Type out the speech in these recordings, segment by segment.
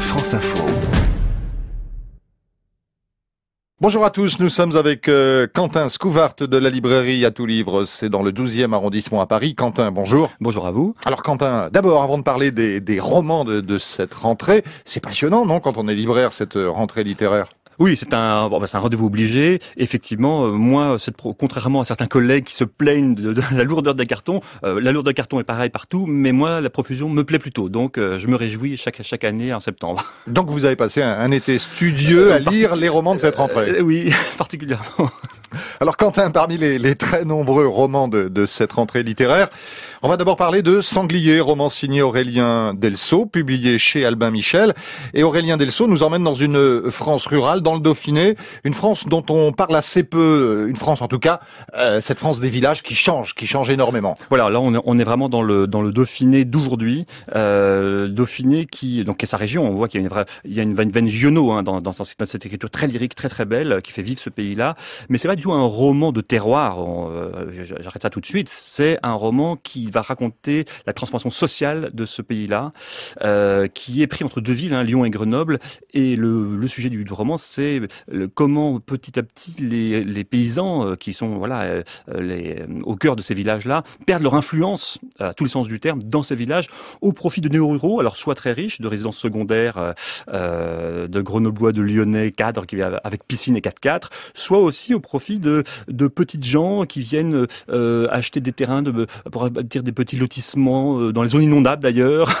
France Info. Bonjour à tous, nous sommes avec euh, Quentin Scouvart de la librairie à tout livre, c'est dans le 12e arrondissement à Paris. Quentin, bonjour. Bonjour à vous. Alors Quentin, d'abord avant de parler des, romans de cette rentrée, c'est passionnant non quand on est libraire cette euh, rentrée littéraire oui, c'est un, bon, bah, un rendez-vous obligé. Effectivement, euh, moi, cette contrairement à certains collègues qui se plaignent de, la lourdeur des cartons, euh, la lourdeur des cartons est pareille partout, mais moi, la profusion me plaît plutôt. Donc, euh, je me réjouis chaque, chaque année en septembre. Donc, vous avez passé un, été studieux à lire les romans de cette rentrée. oui, particulièrement. Alors, Quentin, parmi les, très nombreux romans de, de cette rentrée littéraire, on va d'abord parler de Sanglier, roman signé Aurélien Delso, publié chez Albin Michel. Et Aurélien Delso nous emmène dans une France rurale, dans le Dauphiné, une France dont on parle assez peu, une France en tout cas, euh, cette France des villages qui change, qui change énormément. Voilà, là on est vraiment dans le, dans le Dauphiné d'aujourd'hui, euh, Dauphiné qui, donc, est sa région, on voit qu'il y a une vraie, il y a une veine, veine hein, dans, dans, cette écriture très lyrique, très très belle, qui fait vivre ce pays-là. Mais c'est pas du tout un roman de terroir, euh, j'arrête ça tout de suite, c'est un roman qui va raconter la transformation sociale de ce pays-là, euh, qui est pris entre deux villes, hein, Lyon et Grenoble. Et le, sujet du roman, c'est comment petit à petit les, paysans euh, qui sont voilà euh, les, au cœur de ces villages-là perdent leur influence, à tous les sens du terme, dans ces villages, au profit de néo-ruraux, alors soit très riches, de résidences secondaires, de grenoblois, de lyonnais, cadres qui, avec piscine et 4x4, soit aussi au profit de, petites gens qui viennent acheter des terrains de, pour des petits lotissements, euh, dans les zones inondables d'ailleurs.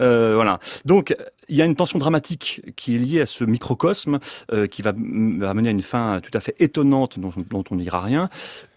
Euh, voilà. Donc il y a une tension dramatique qui est liée à ce microcosme euh, qui va, amener mener à une fin tout à fait étonnante dont, on n'ira rien.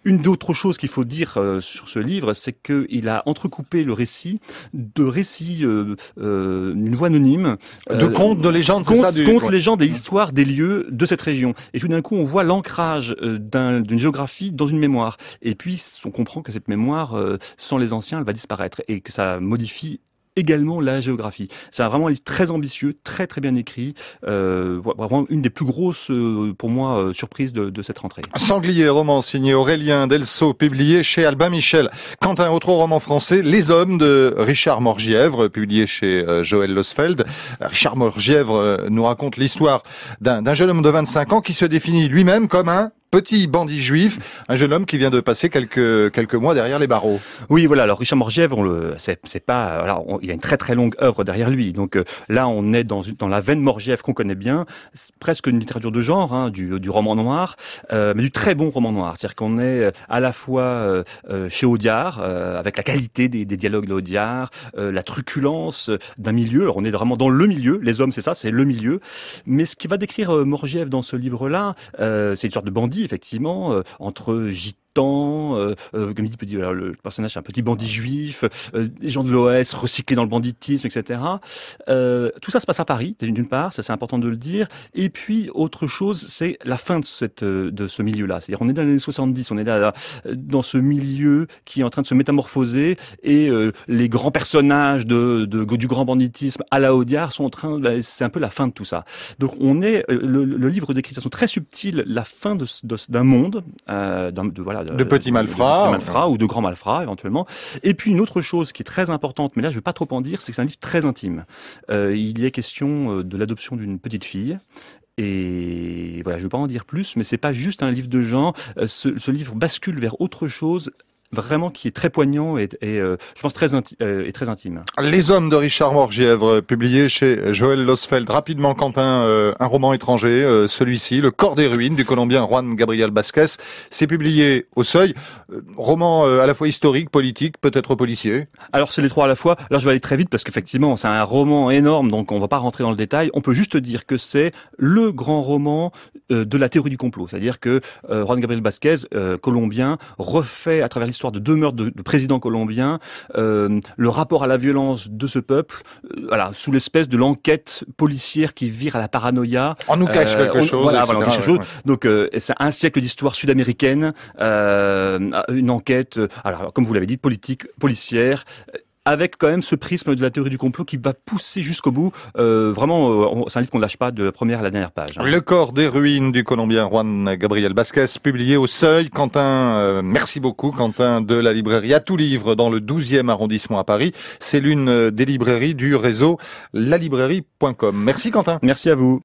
Une d'autres chose qu'il faut dire euh, sur ce livre, c'est qu'il a entrecoupé le récit de récits euh, d'une voix anonyme. de contes, de légendes, contes, ça contes, légendes et mm. histoires des lieux de cette région. Et tout d'un coup, on voit l'ancrage d'une géographie dans une mémoire. Et puis, on comprend que cette mémoire, sans les anciens, elle va disparaître et que ça modifie également la géographie. C'est vraiment un livre très ambitieux, très très bien écrit. Euh, vraiment une des plus grosses, euh, pour moi, euh, surprises de, cette rentrée. Sanglier, roman signé Aurélien Delso, publié chez Albin Michel. Quant à un autre roman français, Les Hommes de Richard Morgièvre, publié chez euh, Joël Losfeld. Richard Morgièvre nous raconte l'histoire d'un jeune homme de 25 ans qui se définit lui-même comme un petit bandit juif, un jeune homme qui vient de passer quelques, quelques mois derrière les barreaux. Oui, voilà. Alors, Richard Morgiev, on le, c'est, pas, voilà, il a une très très longue œuvre derrière lui. Donc, euh, là, on est dans, dans la veine Morgiev qu'on connaît bien, presque une littérature de genre, hein, du, du, roman noir, euh, mais du très bon roman noir. C'est-à-dire qu'on est euh, à la fois chez Audiard, avec la qualité des, des dialogues d'Audiard, la truculence d'un milieu. Alors, on est vraiment dans le milieu. Les hommes, c'est ça, c'est le milieu. Mais ce qui va décrire Morgiev dans ce livre-là, c'est une sorte de bandit effectivement, euh, entre JT temps, euh, euh, comme dit le personnage un petit bandit juif, euh, des gens de l'OS recyclés dans le banditisme, etc. tout ça se passe à Paris, d'une part, ça c'est important de le dire. Et puis, autre chose, c'est la fin de, cette, de ce milieu-là. C'est-à-dire, on est dans les années 70, on est dans ce milieu qui est en train de se métamorphoser et les grands personnages de, de du grand banditisme à la Audiard sont en train, bah, c'est un peu la fin de tout ça. Donc, on est, le, livre décrit de façon très subtile la fin d'un monde, euh, de, voilà, de petits malfrats, ou de grands malfrats éventuellement. Et puis une autre chose qui est très importante, mais là je ne vais pas trop en dire, c'est que c'est un livre très intime. Euh, il y a question euh, de l'adoption d'une petite fille. Et voilà, je ne vais pas en dire plus, mais c'est pas juste un livre de gens. Euh, ce livre bascule vers autre chose vraiment qui est très poignant et, euh, je pense très, euh, et très intime. Les hommes de Richard Morgièvre, euh, publié chez Joël Losfeld. Rapidement, Quentin, un roman étranger, celui-ci, Le corps des ruines du Colombien Juan Gabriel Basquez. C'est publié au Seuil. roman à la fois historique, politique, peut-être policier. Alors c'est les trois à la fois. Là, je vais aller très vite parce qu'effectivement, c'est un roman énorme, donc on ne va pas rentrer dans le détail. On peut juste dire que c'est le grand roman de la théorie du complot, c'est-à-dire que Juan Gabriel Vázquez, colombien, refait à travers l'histoire de deux meurtres de, présidents colombiens, euh, le rapport à la violence de ce peuple, euh, voilà, sous l'espèce de l'enquête policière qui vire à la paranoïa. On nous cache euh, quelque chose. Voilà, chose. Donc, c'est un siècle d'histoire sud-américaine, une enquête, alors, comme vous l'avez dit, politique, policière, avec quand même ce prisme de la théorie du complot qui va pousser jusqu'au bout. Euh, vraiment, euh, c'est un livre qu'on ne lâche pas de la première à la dernière page. Hein. Le corps des ruines du Colombien Juan Gabriel Vasquez, publié au Seuil. Quentin, euh, merci beaucoup. Quentin de la librairie à tout livre dans le 12e arrondissement à Paris. C'est l'une des librairies du réseau lalibrairie.com. Merci Quentin. Merci à vous.